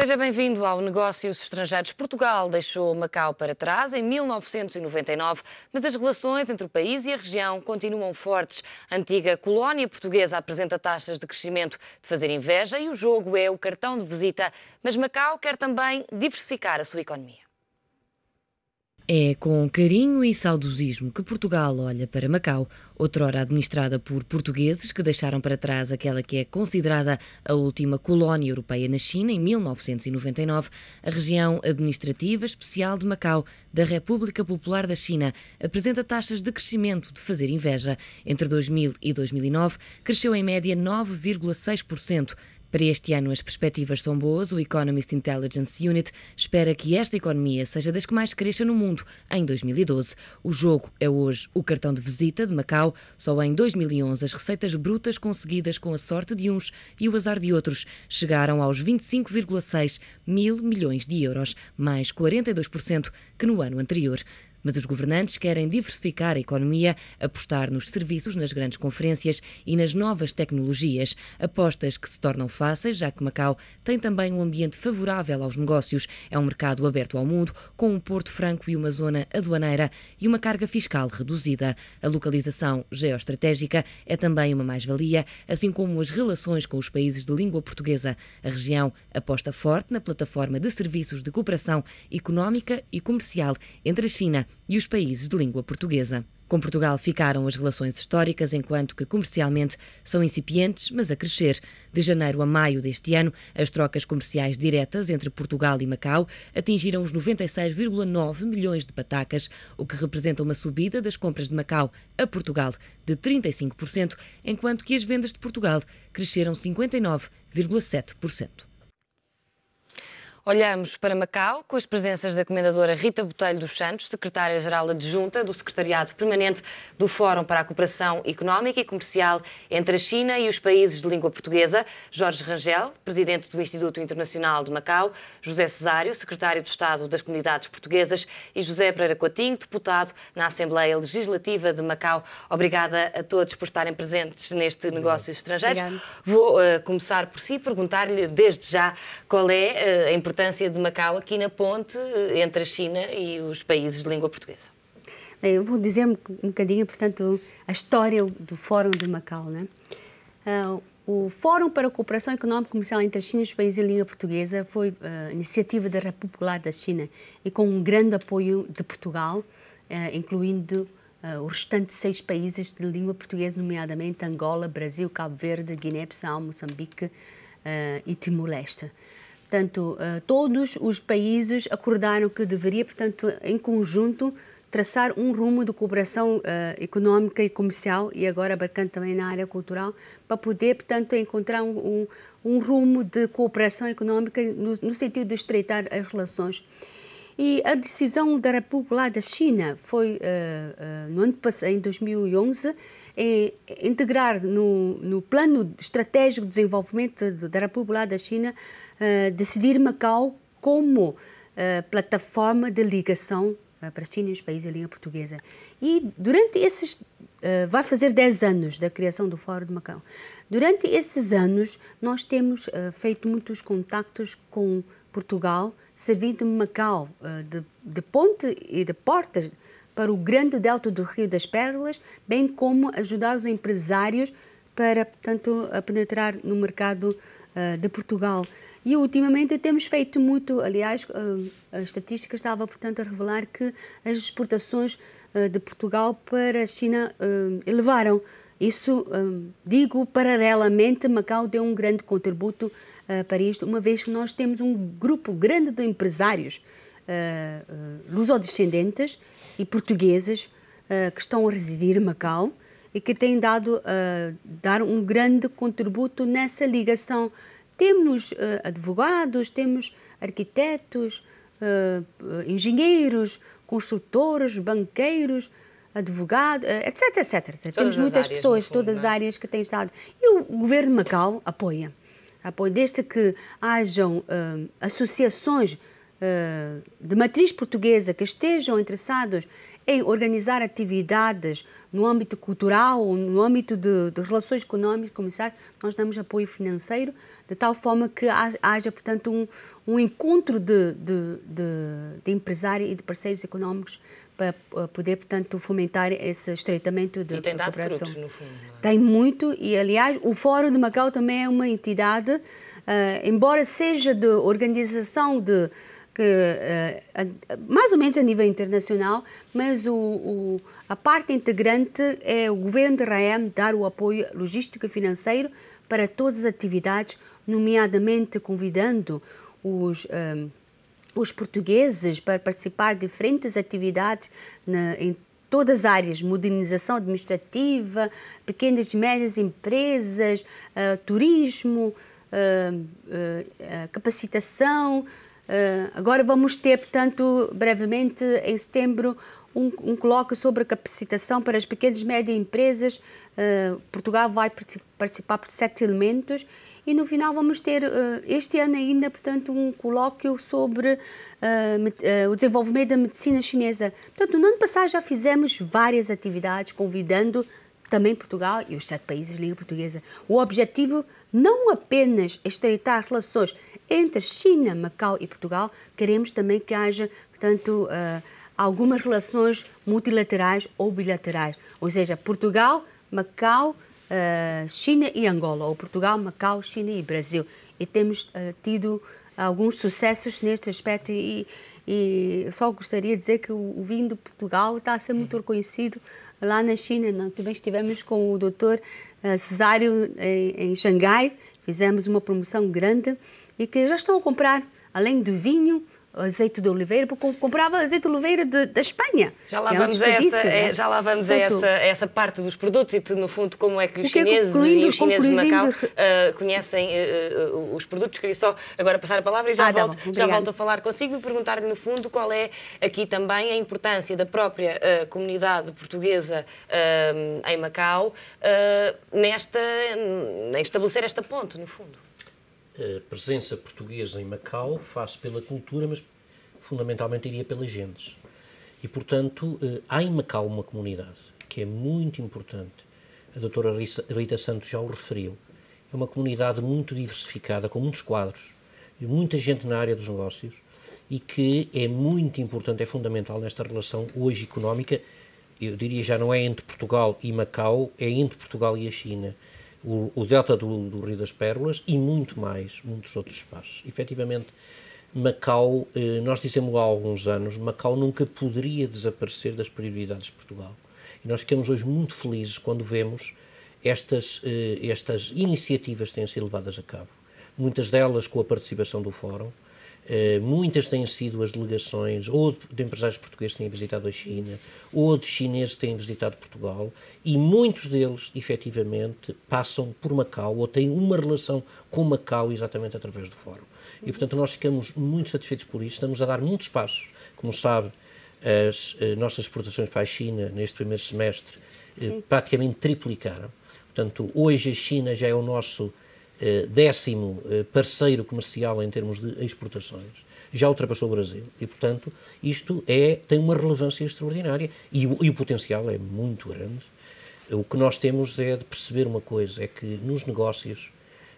Seja bem-vindo ao Negócios Estrangeiros. Portugal deixou Macau para trás em 1999, mas as relações entre o país e a região continuam fortes. A antiga colónia portuguesa apresenta taxas de crescimento de fazer inveja e o jogo é o cartão de visita. Mas Macau quer também diversificar a sua economia. É com carinho e saudosismo que Portugal olha para Macau, outrora administrada por portugueses que deixaram para trás aquela que é considerada a última colónia europeia na China em 1999, a região administrativa especial de Macau da República Popular da China apresenta taxas de crescimento de fazer inveja. Entre 2000 e 2009, cresceu em média 9,6%, para este ano, as perspectivas são boas. O Economist Intelligence Unit espera que esta economia seja das que mais cresça no mundo em 2012. O jogo é hoje o cartão de visita de Macau. Só em 2011, as receitas brutas conseguidas com a sorte de uns e o azar de outros chegaram aos 25,6 mil milhões de euros, mais 42% que no ano anterior mas os governantes querem diversificar a economia, apostar nos serviços, nas grandes conferências e nas novas tecnologias. Apostas que se tornam fáceis, já que Macau tem também um ambiente favorável aos negócios. É um mercado aberto ao mundo, com um porto franco e uma zona aduaneira e uma carga fiscal reduzida. A localização geoestratégica é também uma mais-valia, assim como as relações com os países de língua portuguesa. A região aposta forte na plataforma de serviços de cooperação económica e comercial entre a China e os países de língua portuguesa. Com Portugal ficaram as relações históricas, enquanto que comercialmente são incipientes, mas a crescer. De janeiro a maio deste ano, as trocas comerciais diretas entre Portugal e Macau atingiram os 96,9 milhões de patacas, o que representa uma subida das compras de Macau a Portugal de 35%, enquanto que as vendas de Portugal cresceram 59,7%. Olhamos para Macau com as presenças da Comendadora Rita Botelho dos Santos, Secretária-Geral Adjunta do Secretariado Permanente do Fórum para a Cooperação Económica e Comercial entre a China e os países de língua portuguesa, Jorge Rangel, Presidente do Instituto Internacional de Macau, José Cesário, Secretário de Estado das Comunidades Portuguesas e José Pereira Coutinho, Deputado na Assembleia Legislativa de Macau. Obrigada a todos por estarem presentes neste negócio estrangeiro. Vou uh, começar por si, perguntar-lhe desde já qual é uh, a importância importância de Macau aqui na ponte eh, entre a China e os países de língua portuguesa? Bem, eu vou dizer um bocadinho, portanto, a história do Fórum de Macau. Né? Uh, o Fórum para a Cooperação Económica e Comercial entre a China e os países de língua portuguesa foi uh, iniciativa da República Popular da China e com um grande apoio de Portugal, uh, incluindo uh, os restantes seis países de língua portuguesa, nomeadamente Angola, Brasil, Cabo Verde, Guiné-Bissau, Moçambique e Timor-Leste. Portanto, eh, todos os países acordaram que deveria, portanto, em conjunto, traçar um rumo de cooperação uh, e comercial e agora abarcando também na área cultural para poder, portanto, encontrar um, um, um rumo de cooperação económica no, no, sentido de estreitar as relações. E a decisão da República da China foi uh, uh, no ano passado, em 2011, é integrar no, no plano estratégico de desenvolvimento da República da China uh, decidir Macau como uh, plataforma de ligação uh, para a China e os países da língua portuguesa. E durante esses vai fazer 10 anos da criação do Fórum de Macau. Durante esses anos nós temos feito muitos contactos com Portugal, servindo Macau de, de ponte e de portas para o grande delta do Rio das Pérolas, bem como ajudar os empresários para, portanto, a penetrar no mercado uh, de Portugal. E ultimamente temos feito muito, aliás, uh, a estatística estava, portanto, a revelar que as exportações uh, de Portugal para a China elevaram. Isso digo paralelamente, Macau deu um grande contributo para isto, uma vez que nós temos um grupo grande de empresários eh, eh, lusodescendentes e portugueses uh, eh, que estão a residir em Macau e que têm dado uh, dar um grande contributo nessa ligação. Temos uh, advogados, temos arquitetos, engenheiros, construtores, banqueiros, advogados, etc, etc. Temos muitas áreas, pessoas, de todas é? as áreas que têm estado. E o governo de Macau apoia. apoia desde que hajam associações eh, de matriz portuguesa que estejam interessados em organizar atividades no âmbito cultural, no âmbito de, de relações económicas, comerciais, nós damos apoio financeiro, de tal forma que haja, portanto, um, um encontro de, de, de, de empresários e de parceiros económicos para eh, poder, portanto, fomentar esse estreitamento de, e tem dado cooperação. Fruto, no fundo, é? Tem muito e, aliás, o Fórum de Macau também é uma entidade, uh, embora seja de organização de que eh, mais ou menos a nível internacional, mas o, o, a parte integrante é o governo de Raem dar o apoio logístico e financeiro para todas as atividades, nomeadamente convidando os um, eh, os portugueses para participar de diferentes atividades na, em todas as áreas, modernização administrativa, pequenas e médias empresas, uh, turismo, uh, uh, capacitação, ah, agora vamos ter, portanto, brevemente, em setembro, um, um colóquio sobre a capacitação para as pequenas e médias empresas. Uh, Portugal vai participar por sete elementos e no final vamos ter, ah, este ano ainda, portanto, um colóquio sobre o desenvolvimento da medicina chinesa. Portanto, no ano passado já fizemos várias atividades convidando também Portugal e os sete países da Liga Portuguesa. O objetivo não apenas é estreitar relações entre China, Macau e Portugal, queremos também que haja, portanto, uh, algumas relações multilaterais ou bilaterais, ou seja, Portugal, Macau, uh, China e Angola, ou Portugal, Macau, China e Brasil. E temos uh, tido alguns sucessos neste aspecto e, e só gostaria de dizer que o vinho de Portugal está a ser muito uhum. reconhecido lá na China. Também estivemos com o doutor eh, Cesário em, em Xangai, fizemos uma promoção grande e que já estão a comprar, além de vinho, azeite de oliveira, porque comprava azeite de oliveira de, da Espanha. Já lá é vamos, é a, essa, é, já lá vamos a, essa, a essa parte dos produtos e, no fundo, como é que os é chineses e os chineses de Macau Uh, conhecem uh, os produtos. Queria só agora passar a palavra e já, ah, tá volto, tá já volto a falar consigo e perguntar-lhe, no fundo, qual é aqui também a importância da própria comunidade portuguesa em Macau nesta, em estabelecer esta ponte, no fundo a presença portuguesa em Macau faz pela cultura, mas fundamentalmente iria pelas gentes. E, portanto, eh, há em Macau uma comunidade que é muito importante. A doutora Rita Santos já o referiu. É uma comunidade muito diversificada, com muitos quadros, e muita gente na área dos negócios e que é muito importante, é fundamental nesta relação hoje económica. Eu diria já não é entre Portugal e Macau, é entre Portugal e a China o, o delta do, do, Rio das Pérolas e muito mais, muitos outros espaços. Efetivamente, Macau, eh, nós dissemos há alguns anos, Macau nunca poderia desaparecer das prioridades de Portugal. E nós ficamos hoje muito felizes quando vemos estas, eh, estas iniciativas que têm sido levadas a cabo. Muitas delas com a participação do Fórum, eh, muitas têm sido as delegações, ou de empresários portugueses que têm visitado a China, ou de chineses que têm visitado Portugal, e muitos deles, efetivamente, passam por Macau ou têm uma relação com Macau exatamente através do fórum. E, portanto, nós ficamos muito satisfeitos por isso, estamos a dar muitos passos. Como sabe, as eh, nossas exportações para a China neste primeiro semestre eh, praticamente triplicaram. Portanto, hoje a China já é o nosso eh, décimo eh, parceiro comercial em termos de exportações já ultrapassou o Brasil. E, portanto, isto é, tem uma relevância extraordinária e o, e o, potencial é muito grande. O que nós temos é de perceber uma coisa: é que nos negócios,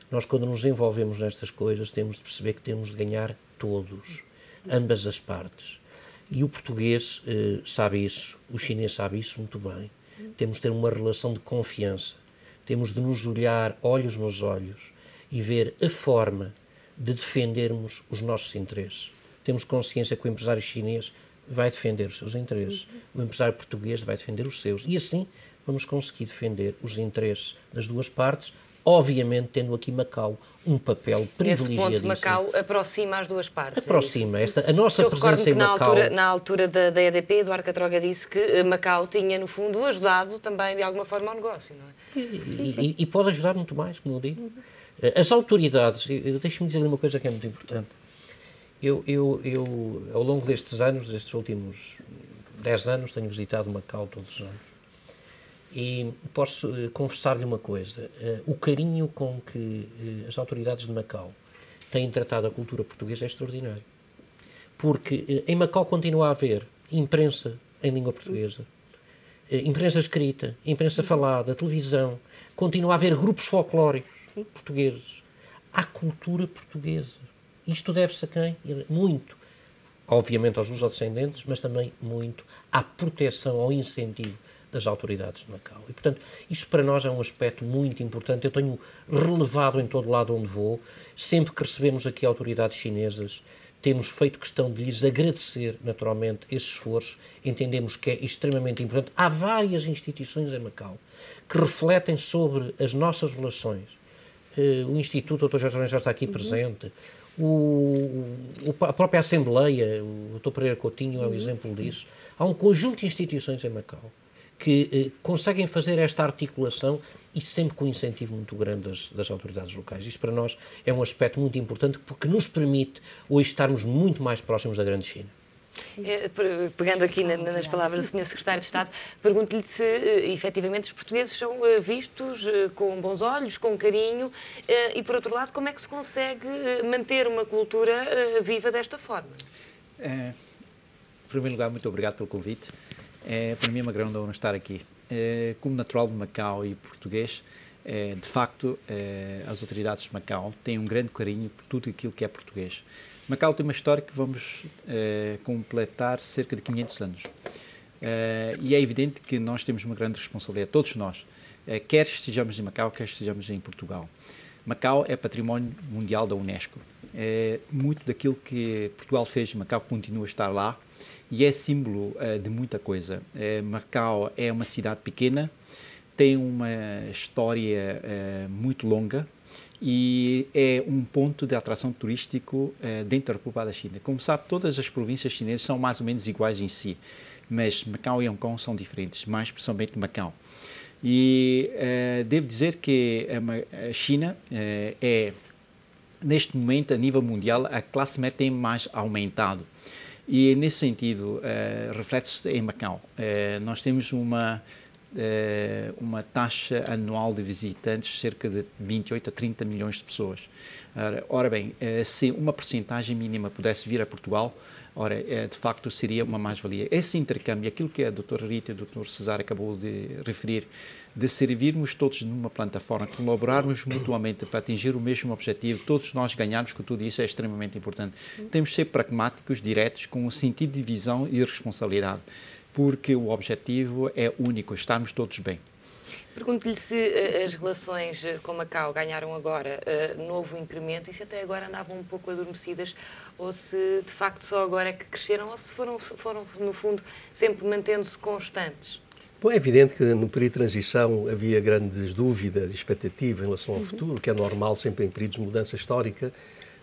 nós quando nos envolvemos nestas coisas, temos de perceber que temos de ganhar todos, ambas as partes. E o português eh, sabe isso, o chinês sabe isso muito bem. Temos de ter uma relação de confiança, temos de nos olhar olhos nos olhos e ver a forma de defendermos os nossos interesses. Temos consciência que o empresário chinês vai defender os seus interesses, o empresário português vai defender os seus, e assim vamos conseguir defender os interesses das duas partes, obviamente tendo aqui Macau um papel privilegiadíssimo. esse ponto, Macau aproxima as duas partes. É aproxima. É esta, a nossa Eu presença em Macau... Na altura, na altura da, da EDP, Eduardo Catroga disse que eh, Macau tinha, no fundo, ajudado também, de alguma forma, ao negócio, não é? E, sim, sim. e, e pode ajudar muito mais, como eu digo. Uhum. Eh, as autoridades, deixe-me dizer uma coisa que é muito importante. Eu, eu, eu, ao longo destes anos, destes últimos 10 anos, tenho visitado Macau todos os anos. E posso eh, confessar-lhe uma coisa: eh, o carinho com que as autoridades de Macau têm tratado a cultura portuguesa é extraordinário. Porque em Macau continua a haver imprensa em língua portuguesa, imprensa escrita, imprensa falada, televisão, continua a haver grupos folclóricos portugueses, à cultura portuguesa. Isto deve-se a quem? Muito, obviamente, aos descendentes mas também muito à proteção, ao incentivo das autoridades de Macau. E, portanto, isto para nós é um aspecto muito importante. Eu tenho relevado em todo lado onde vou, sempre que recebemos aqui autoridades chinesas, temos feito questão de lhes agradecer, naturalmente, esse esforço. Entendemos que é extremamente importante. Há várias instituições em Macau que refletem sobre as nossas relações o eh, Instituto, o Dr. Jorge já está aqui presente, o, a própria Assembleia, o Dr. Pereira Coutinho é um exemplo disso. Há um conjunto de instituições em Macau que eh, conseguem fazer esta articulação e sempre com um incentivo muito grande das, das, autoridades locais. Isto para nós é um aspecto muito importante porque nos permite hoje estarmos muito mais próximos da grande China. É, pegando aqui nas palavras do Sr. Secretário de Estado, pergunto-lhe se eh, efetivamente os portugueses são eh, vistos eh, com bons olhos, com carinho e, por outro lado, como é que se consegue manter uma cultura viva desta forma? É, em primeiro lugar, muito obrigado pelo convite. É, para mim é uma grande honra estar aqui. É, como natural de Macau e português, é, de facto, é, as autoridades de Macau têm um grande carinho por tudo aquilo que é português. Macau tem uma história que vamos é, completar cerca de 500 anos. e é evidente que nós temos uma grande responsabilidade, todos nós, quer estejamos em Macau, quer estejamos em Portugal. Macau é património mundial da Unesco. muito daquilo que Portugal fez em Macau continua a estar lá e é símbolo de muita coisa. Macau é uma cidade pequena, tem uma história é, muito longa e é um ponto de atração turístico é, dentro da República da China. Como sabe, todas as províncias chinesas são mais ou menos iguais em si, mas Macau e Hong Kong são diferentes, mais principalmente Macau. E é, devo dizer que a China é, neste momento, a nível mundial, a classe média tem mais aumentado. E, nesse sentido, reflete-se em Macau. nós temos uma eh, uma taxa anual de visitantes, cerca de 28 a 30 milhões de pessoas. Ora, bem, eh, se uma porcentagem mínima pudesse vir a Portugal, ora, eh, de facto seria uma mais-valia. Esse intercâmbio, aquilo que a doutora Rita e o doutor Cesar acabou de referir, de servirmos todos numa plataforma, colaborarmos mutuamente para atingir o mesmo objetivo, todos nós ganharmos com tudo isso é extremamente importante. Temos de ser pragmáticos, diretos, com um sentido de visão e responsabilidade porque o objetivo é único, estamos todos bem. Pergunto-lhe se eh, as relações eh, com Macau ganharam agora eh, novo incremento e se até agora andavam um pouco adormecidas ou se de facto só agora é que cresceram ou se foram, foram no fundo, sempre mantendo-se constantes. Bom, é evidente que no período de transição havia grandes dúvidas e expectativas em relação ao uhum. futuro, que é normal sempre em períodos de mudança histórica,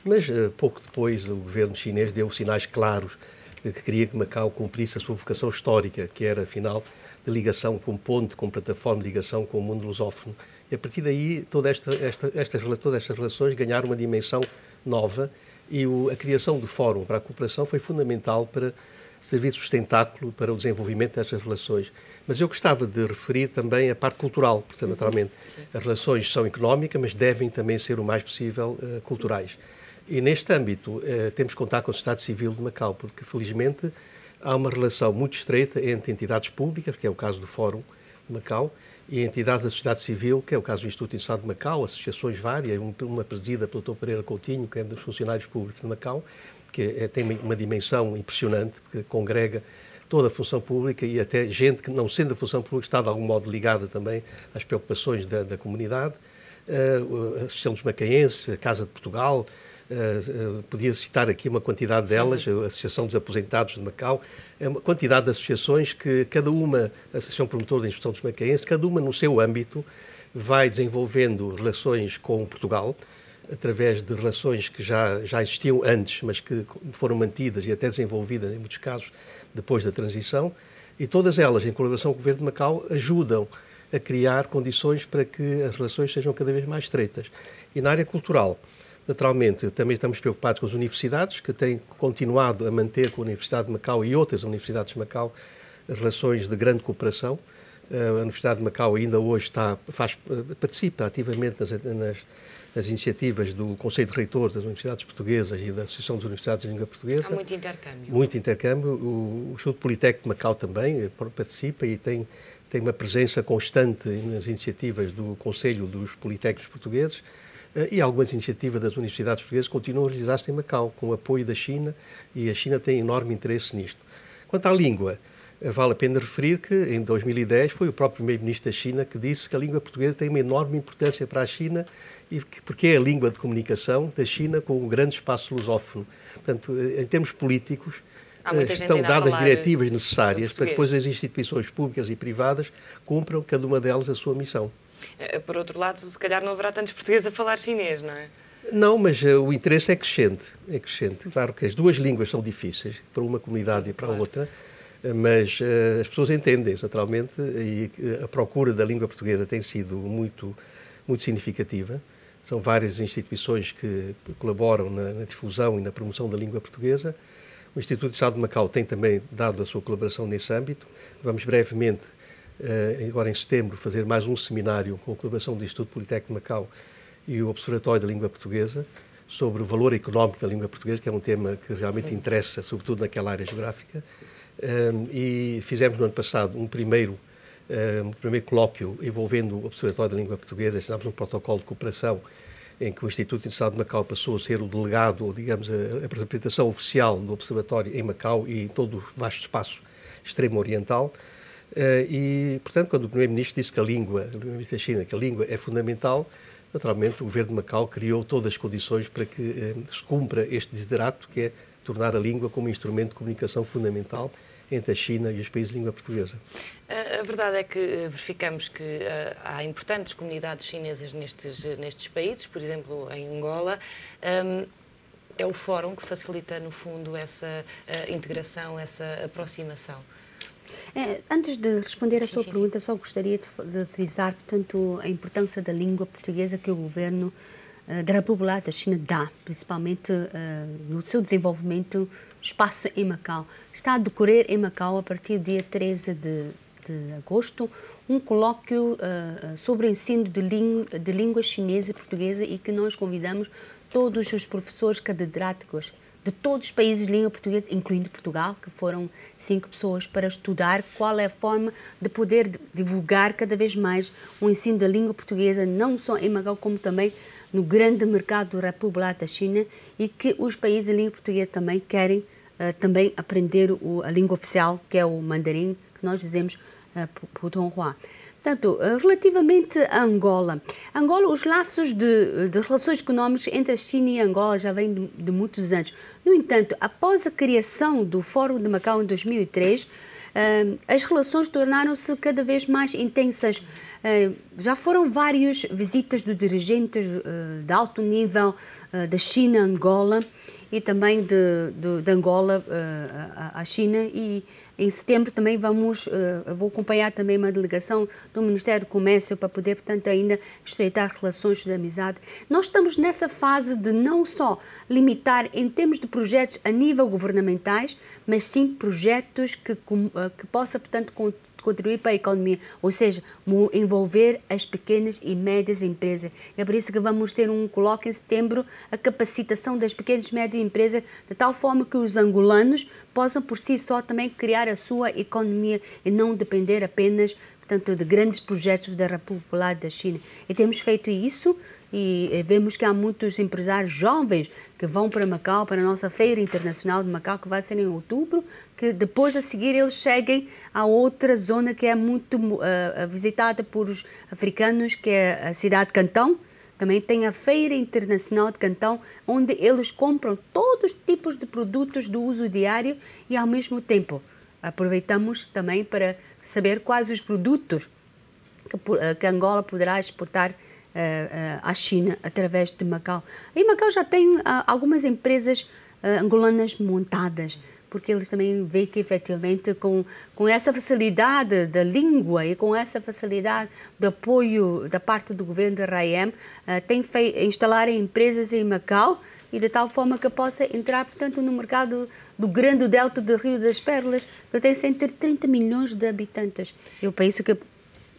mas pouco depois o governo chinês deu sinais claros que queria que Macau cumprisse a sua vocação histórica, que era, afinal, de ligação com ponte, com plataforma de ligação com o mundo lusófono. E a partir daí, toda esta, esta, esta, todas estas relações ganharam uma dimensão nova e o, a criação do Fórum para a Cooperação foi fundamental para servir de sustentáculo para o desenvolvimento destas relações. Mas eu gostava de referir também a parte cultural, porque, uhum. naturalmente, as relações são económicas, mas devem também ser o mais possível uh, culturais. E neste âmbito, eh, temos que contar com a sociedade civil de Macau, porque felizmente há uma relação muito estreita entre entidades públicas, que é o caso do Fórum de Macau, e entidades da sociedade civil, que é o caso do Instituto Estado de Macau, associações várias, uma presida pelo Dr. Pereira Coutinho, que é um dos funcionários públicos de Macau, que é, tem uma dimensão impressionante, porque congrega toda a função pública e até gente que, não sendo da função pública, está de algum modo ligada também às preocupações da, da comunidade. Uh, a Associação dos Macaenses, a Casa de Portugal, eh, eh, podia citar aqui uma quantidade delas, a Associação dos Aposentados de Macau, é uma quantidade de associações que cada uma, a Associação Promotora da Instrução dos Macaenses, cada uma no seu âmbito vai desenvolvendo relações com Portugal, através de relações que já, já existiam antes, mas que foram mantidas e até desenvolvidas, em muitos casos, depois da transição, e todas elas, em colaboração com o Governo de Macau, ajudam a criar condições para que as relações sejam cada vez mais estreitas. E na área cultural, Naturalmente, também estamos preocupados com as universidades, que têm continuado a manter com a Universidade de Macau e outras universidades de Macau relações de grande cooperação. Eh, a Universidade de Macau ainda hoje está, faz, eh, participa ativamente nas, nas, nas iniciativas do Conselho de Reitores das Universidades Portuguesas e da Associação das Universidades de Língua Portuguesa. Há muito intercâmbio. Muito intercâmbio. O, o Instituto Politécnico de Macau também eh, participa e tem, tem uma presença constante nas iniciativas do Conselho dos Politécnicos Portugueses. Eh, e algumas iniciativas das universidades portuguesas continuam a realizar-se em Macau, com o apoio da China, e a China tem enorme interesse nisto. Quanto à língua, eh, vale a pena referir que em 2010 foi o próprio primeiro-ministro da China que disse que a língua portuguesa tem uma enorme importância para a China e porque é a língua de comunicação da China com um grande espaço lusófono. Portanto, eh, em termos políticos, estão dadas diretivas necessárias para que depois as instituições públicas e privadas cumpram cada uma delas a sua missão. Eh, por outro lado, se calhar não haverá tantos portugueses a falar chinês, não é? Não, mas uh, o interesse é crescente, é crescente. Claro que as duas línguas são difíceis para uma comunidade e para a claro. outra, eh, mas uh, as pessoas entendem, naturalmente, e a procura da língua portuguesa tem sido muito, muito significativa. São várias instituições que colaboram na, na difusão e na promoção da língua portuguesa. O Instituto de Estado de Macau tem também dado a sua colaboração nesse âmbito. Vamos brevemente eh, agora em setembro, fazer mais um seminário com a colaboração do Instituto Politécnico de Macau e o Observatório da Língua Portuguesa sobre o valor económico da língua portuguesa, que é um tema que realmente interessa, sobretudo naquela área geográfica. Eh, e fizemos no ano passado um primeiro, eh, um primeiro colóquio envolvendo o Observatório da Língua Portuguesa, assinámos um protocolo de cooperação em que o Instituto Universitário de Macau passou a ser o delegado, ou digamos, a representação oficial do Observatório em Macau e em todo o vasto espaço extremo-oriental. Eh, e, portanto, quando o Primeiro-Ministro disse que a língua, o Primeiro-Ministro da China, que a língua é fundamental, naturalmente o governo de Macau criou todas as condições para que eh, se cumpra este desiderato, que é tornar a língua como instrumento de comunicação fundamental entre a China e os países de língua portuguesa. A verdade é que eh, verificamos que uh, há importantes comunidades chinesas nestes, nestes países, por exemplo, em Angola. Um, é o fórum que facilita, no fundo, essa uh, integração, essa aproximação. É, antes de responder à sua sim, pergunta, só gostaria de, de, frisar, portanto, a importância da língua portuguesa que o governo uh, da República da China dá, principalmente uh, no seu desenvolvimento espaço em Macau. Está a decorrer em Macau, a partir do dia 13 de, de agosto, um colóquio uh, sobre o ensino de, ling de língua chinesa e portuguesa e que nós convidamos todos os professores catedráticos de todos os países de língua portuguesa, incluindo Portugal, que foram cinco pessoas para estudar qual é a forma de poder divulgar cada vez mais o ensino da língua portuguesa, não só em Macau, como também no grande mercado do República da China e que os países de língua portuguesa também querem uh, também aprender o, a língua oficial, que é o mandarim, que nós dizemos uh, Putonghua. Portanto, relativamente a Angola, Angola, os laços de, de relações económicas entre a China e a Angola já vêm de, de, muitos anos. No entanto, após a criação do Fórum de Macau em 2003, eh, as relações tornaram-se cada vez mais intensas. Eh, já foram várias visitas dos dirigentes eh, de alto nível da China a Angola e também de, de Angola à China e em setembro também vamos, uh, vou acompanhar também uma delegação do Ministério do Comércio para poder, portanto, ainda estreitar relações de amizade. Nós estamos nessa fase de não só limitar em termos de projetos a nível governamentais, mas sim projetos que, eh, que possa, portanto, contribuir para a economia, ou seja, envolver as pequenas e médias empresas. É por isso que vamos ter um colóquio em setembro a capacitação das pequenas e médias empresas, de tal forma que os angolanos possam por si só também criar a sua economia e não depender apenas tanto de grandes projetos da República Popular da China. E temos feito isso e eh, vemos que há muitos empresários jovens que vão para Macau, para a nossa Feira Internacional de Macau, que vai ser em outubro, que depois a seguir eles cheguem a outra zona que é muito uh, visitada por os africanos, que é a cidade de Cantão. Também tem a Feira Internacional de Cantão, onde eles compram todos os tipos de produtos do uso diário e, ao mesmo tempo, aproveitamos também para saber quais os produtos que, eh, que Angola poderá exportar uh, à China através de Macau. E Macau já tem ah, algumas empresas ah, angolanas montadas porque eles também veem que efetivamente com, com essa facilidade da língua e com essa facilidade do apoio da parte do governo da RAEM, uh, tem instalar empresas em Macau e de tal forma que possa entrar, portanto, no mercado do grande delta do Rio das Pérolas, que tem 130 milhões de habitantes. Eu penso que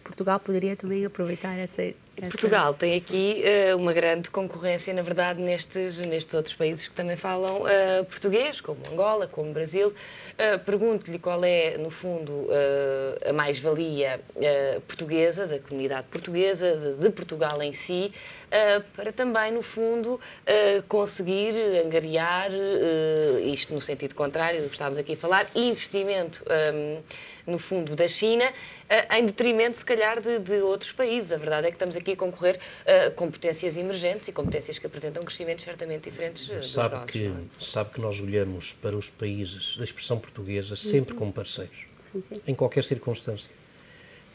Portugal poderia também aproveitar essa Portugal tem aqui uh, uma grande concorrência, na verdade, nestes, nestes outros países que também falam uh, português, como Angola, como Brasil. Uh, Pergunto-lhe qual é, no fundo, a mais-valia portuguesa, da comunidade portuguesa, de, de Portugal em si, para também, no fundo, conseguir angariar, isto no sentido contrário do que estávamos aqui a falar, investimento. Um, no fundo, da China, em detrimento, se calhar, de, de outros países. A verdade é que estamos aqui aqui concorrer uh, competências emergentes e competências que apresentam crescimentos certamente diferentes uh, dos sabe Que, é? Sabe que nós olhamos para os países da expressão portuguesa uhum. sempre uhum. como parceiros, sim, sim. em qualquer circunstância.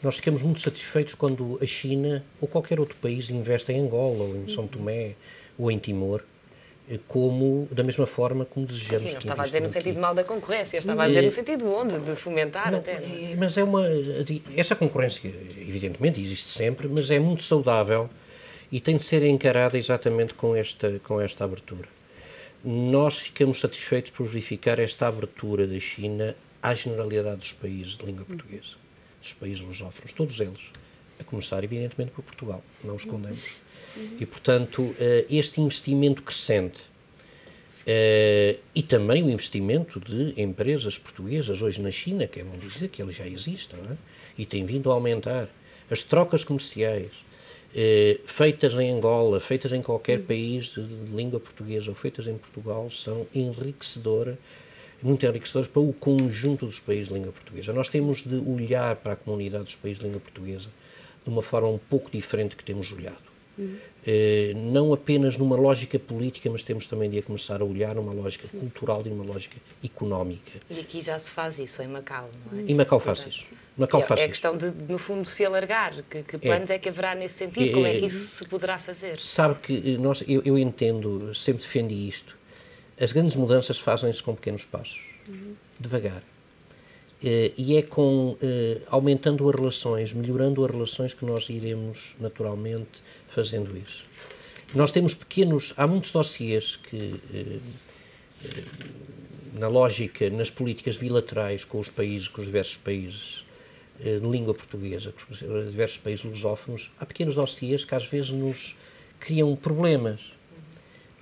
Nós ficamos muito satisfeitos quando a China ou qualquer outro país investe em Angola, ou em São uhum. Tomé, ou em Timor, eh, como, da mesma forma como desejamos. Sim, não estava a dizer no aqui. sentido mal da concorrência, estava a dizer no sentido onde, de fomentar não, até. É? Mas é uma. Essa concorrência, evidentemente, existe sempre, mas é muito saudável e tem de ser encarada exatamente com esta, com esta abertura. Nós ficamos satisfeitos por verificar esta abertura da China à generalidade dos países de língua portuguesa, dos países lusófonos, todos eles, a começar, evidentemente, por Portugal, não uhum. escondemos. Uhum. E, portanto, eh, este investimento crescente eh, e também o investimento de empresas portuguesas hoje na China, que é bom dizer que eles já existem, é? e tem vindo a aumentar. As trocas comerciais, eh, feitas em Angola, feitas em qualquer país de, língua portuguesa ou feitas em Portugal, são enriquecedoras, muito enriquecedoras para o conjunto dos países de língua portuguesa. Nós temos de olhar para a comunidade dos países de língua portuguesa de uma forma um pouco diferente que temos olhado. Uhum. Eh, não apenas numa lógica política, mas temos também de a começar a olhar numa lógica Sim. cultural e numa lógica económica. E aqui já se faz isso, em Macau, não é? Em Macau faz isso. Macau é, faz é isso. questão de, no fundo, se alargar. Que, que é. planos é. é. que haverá nesse sentido? É, Como é, é que isso se poderá fazer? Sabe que eh, nós, eu, eu entendo, sempre defendi isto. As grandes mudanças fazem-se com pequenos passos, uhum. devagar eh, e é com eh, aumentando as relações, melhorando as relações que nós iremos naturalmente fazendo isso. Nós temos pequenos, há muitos dossiers que eh, na lógica, nas políticas bilaterais com os países, com os diversos países de língua portuguesa, com os diversos países lusófonos, há pequenos dossiers que às vezes nos criam problemas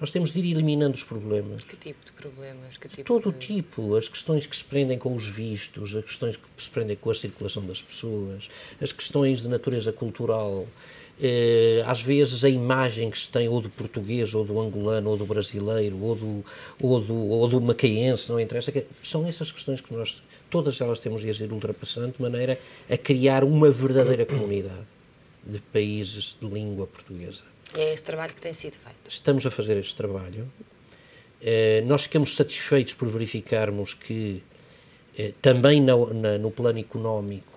nós temos de ir eliminando os problemas. Que tipo de problemas? Que tipo Todo de... tipo. As questões que se prendem com os vistos, as questões que se prendem com a circulação das pessoas, as questões de natureza cultural. Eh, às vezes a imagem que se tem ou do português, ou do angolano, ou do brasileiro, ou do, ou do, ou do macaense, não interessa. São essas questões que nós, todas elas temos de ir ultrapassando, de maneira a criar uma verdadeira comunidade de países de língua portuguesa. E é esse trabalho que tem sido feito. Estamos a fazer este trabalho. Eh, nós ficamos satisfeitos por verificarmos que, eh, também no plano económico,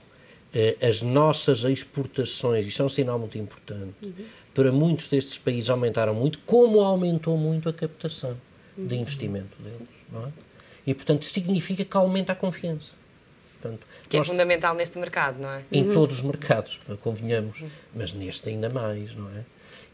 eh, as nossas exportações, isso é um sinal muito importante, uhum. para muitos destes países aumentaram muito, como aumentou muito a captação de uhum. investimento deles. É? E, portanto, significa que aumenta a confiança. Portanto, que é fundamental neste mercado, não é? Em uhum. todos os mercados, convenhamos, mas neste ainda mais, não é?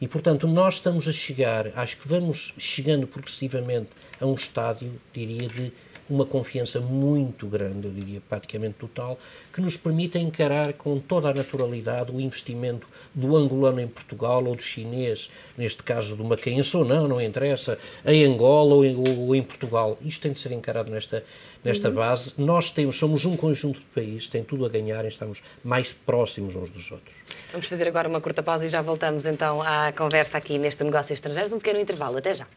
E, portanto, nós estamos a chegar, acho que vamos chegando progressivamente a um estádio, diria, de uma confiança muito grande, eu diria praticamente total, que nos permite encarar com toda a naturalidade o investimento do angolano em Portugal ou do chinês, neste caso do macaense ou não, não interessa, em Angola ou em, ou em Portugal. Isto tem de ser encarado nesta nesta uhum. base, nós temos, somos um conjunto de países, tem tudo a ganhar em estarmos mais próximos uns dos outros. Vamos fazer agora uma curta pausa e já voltamos então à conversa aqui neste Negócio Estrangeiros. Um pequeno intervalo. Até já.